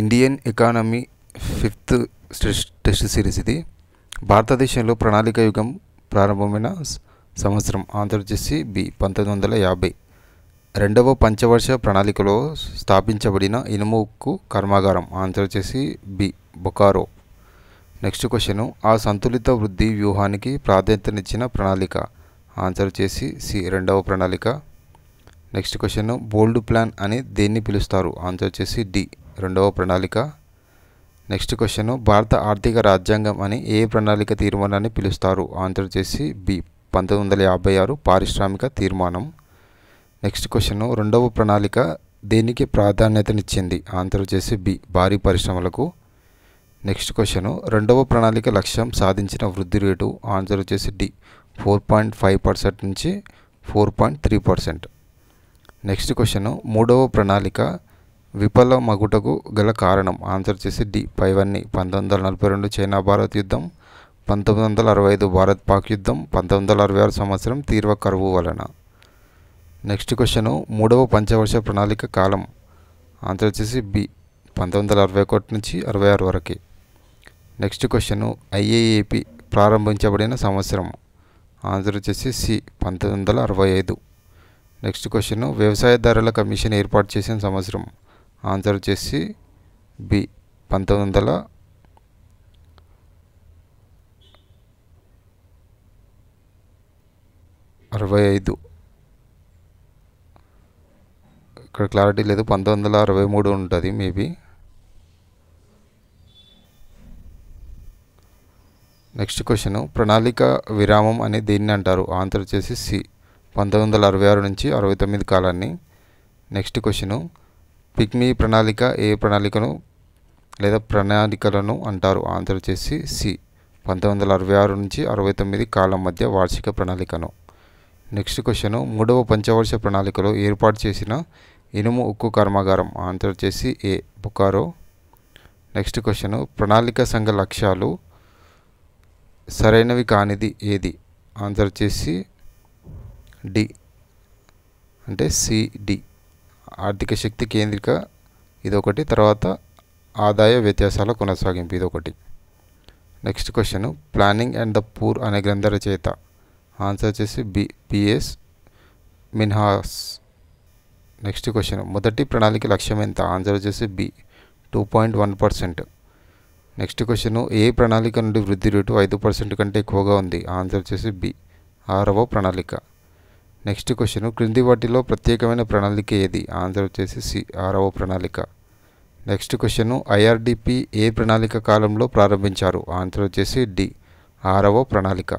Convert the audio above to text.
Indian economy fifth test series ఇది భారతదేశంలో ప్రణాళిక యుగం ప్రారంభమైన సంవత్సరం ఆన్సర్ బి పంతొమ్మిది వందల యాభై రెండవ పంచవర్ష ప్రణాళికలో స్థాపించబడిన ఇనుముక్కు కర్మాగారం answer B Bokaro next question ఆ సంతులిత వృద్ధి వ్యూహానికి ప్రాధాన్యతనిచ్చిన ప్రణాళిక ఆన్సర్ చేసి సి రెండవ ప్రణాళిక నెక్స్ట్ క్వశ్చన్ బోల్డ్ ప్లాన్ అని దేన్ని పిలుస్తారు ఆన్సర్ చేసి డి రెండవ ప్రణాళిక నెక్స్ట్ క్వశ్చన్ భారత ఆర్థిక రాజ్యాంగం అని ఏ ప్రణాళిక తీర్మానాన్ని పిలుస్తారు ఆన్సర్ చేసి బి పంతొమ్మిది వందల యాభై ఆరు పారిశ్రామిక తీర్మానం నెక్స్ట్ క్వశ్చన్ రెండవ ప్రణాళిక దేనికి ప్రాధాన్యతనిచ్చింది ఆన్సర్ చేసి బి భారీ పరిశ్రమలకు నెక్స్ట్ క్వశ్చన్ రెండవ ప్రణాళిక లక్ష్యం సాధించిన వృద్ధి రేటు ఆన్సర్ వచ్చేసి D four point five percent నుంచి four point three percent next question మూడవ ప్రణాళిక మగుటకు గల కారణం ఆన్సర్ చేసి డి పైవన్ని పంతొమ్మిది వందల నలభై రెండు చైనా భారత్ యుద్ధం పంతొమ్మిది వందల అరవై ఐదు భారత్ పాక్ యుద్ధం పంతొమ్మిది వందల అరవై ఆరు సంవత్సరం తీవ్ర కరువు వలన నెక్స్ట్ క్వశ్చను మూడవ పంచవర్ష ప్రణాళిక కాలం ఆన్సర్ చేసి బి పంతొమ్మిది వందల అరవై ఒకటి నుంచి అరవై ఆరు వరకే నెక్స్ట్ క్వశ్చను ఐఏఏపి ప్రారంభించబడిన సంవత్సరం ఆన్సర్ వచ్చేసి సి పంతొమ్మిది వందల అరవై ఐదు నెక్స్ట్ క్వశ్చన్ వ్యవసాయదారుల కమిషన్ ఏర్పాటు చేసిన సంవత్సరం ఆన్సర్ వచ్చేసి బి పంతొమ్మిది వందల అరవై ఐదు ఇక్కడ క్లారిటీ లేదు పంతొమ్మిది వందల అరవై మూడు ఉంటుంది మేబీ నెక్స్ట్ క్వశ్చన్ ప్రణాళిక విరామం అని దీన్ని అంటారు ఆన్సర్ వచ్చేసి సి పంతొమ్మిది వందల అరవై ఆరు నుంచి అరవై తొమ్మిది కాలాన్ని నెక్స్ట్ క్వశ్చను పిగ్మీ ప్రణాళిక ఏ ప్రణాళికను లేదా ప్రణాళికలను అంటారు ఆన్సర్ వచ్చేసి సి పంతొమ్మిది వందల అరవై ఆరు నుంచి అరవై తొమ్మిది కాలం మధ్య వార్షిక ప్రణాళికను నెక్స్ట్ క్వశ్చన్ మూడవ పంచవర్ష ప్రణాళికలో ఏర్పాటు చేసిన ఇనుము ఉక్కు కర్మాగారం ఆన్సర్ వచ్చేసి ఏ బుకారో నెక్స్ట్ క్వశ్చన్ ప్రణాళిక సంఘ లక్ష్యాలు సరైనవి కానిది ఏది ఆన్సర్ వచ్చేసి డి అంటే సిడి ఆర్థిక శక్తి కేంద్రిక ఇదొకటి తర్వాత ఆదాయ వ్యత్యాసాల కొనసాగింపు ఇదొకటి next question planning and the poor అనే గ్రంథ రచయిత ఆన్సర్ వచ్చేసి B PS Minhas next question మొదటి ప్రణాళిక లక్ష్యం ఎంత ఆన్సర్ వచ్చేసి B two point one percent next question ఏ ప్రణాళిక నుండి వృద్ధి రేటు ఐదు పర్సెంట్ కంటే ఎక్కువగా ఉంది ఆన్సర్ వచ్చేసి బి ఆరవ ప్రణాళిక నెక్స్ట్ క్వశ్చన్ క్రింది వాటిలో ప్రత్యేకమైన ప్రణాళిక ఏది ఆన్సర్ వచ్చేసి సి ఆరవ ప్రణాళిక నెక్స్ట్ క్వశ్చన్ ఐఆర్డిపి ఏ ప్రణాళిక కాలంలో ప్రారంభించారు ఆన్సర్ వచ్చేసి డి ఆరవ ప్రణాళిక